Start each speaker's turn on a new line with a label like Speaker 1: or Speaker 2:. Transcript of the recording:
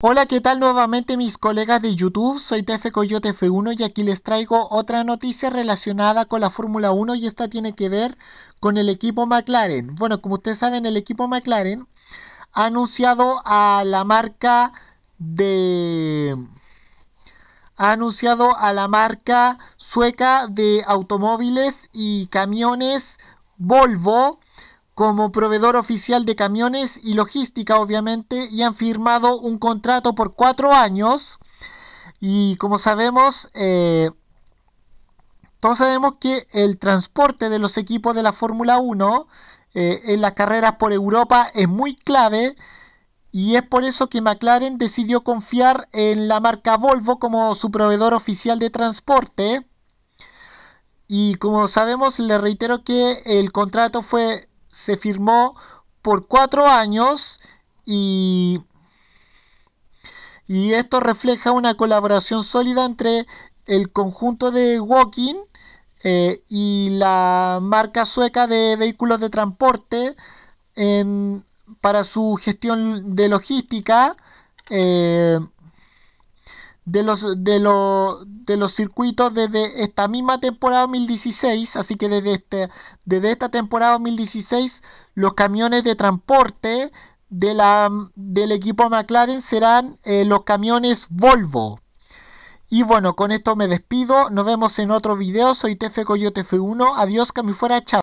Speaker 1: Hola, ¿qué tal nuevamente mis colegas de YouTube? Soy TF Coyote 1 y aquí les traigo otra noticia relacionada con la Fórmula 1 y esta tiene que ver con el equipo McLaren. Bueno, como ustedes saben, el equipo McLaren ha anunciado a la marca de... ha anunciado a la marca sueca de automóviles y camiones Volvo como proveedor oficial de camiones y logística, obviamente, y han firmado un contrato por cuatro años. Y como sabemos, eh, todos sabemos que el transporte de los equipos de la Fórmula 1 eh, en las carreras por Europa es muy clave. Y es por eso que McLaren decidió confiar en la marca Volvo como su proveedor oficial de transporte. Y como sabemos, le reitero que el contrato fue se firmó por cuatro años y, esto refleja una colaboración sólida entre el conjunto de Walking eh, y la marca sueca de vehículos de transporte en, para su gestión de logística. Eh, de los, de, de los circuitos desde esta misma temporada 2016, así que desde, este, esta temporada 2016 los camiones de transporte de la, del equipo McLaren serán eh, los camiones Volvo. Y bueno, con esto me despido, nos vemos en otro video, soy TF Coyote F1, adiós, que me fuera, chao.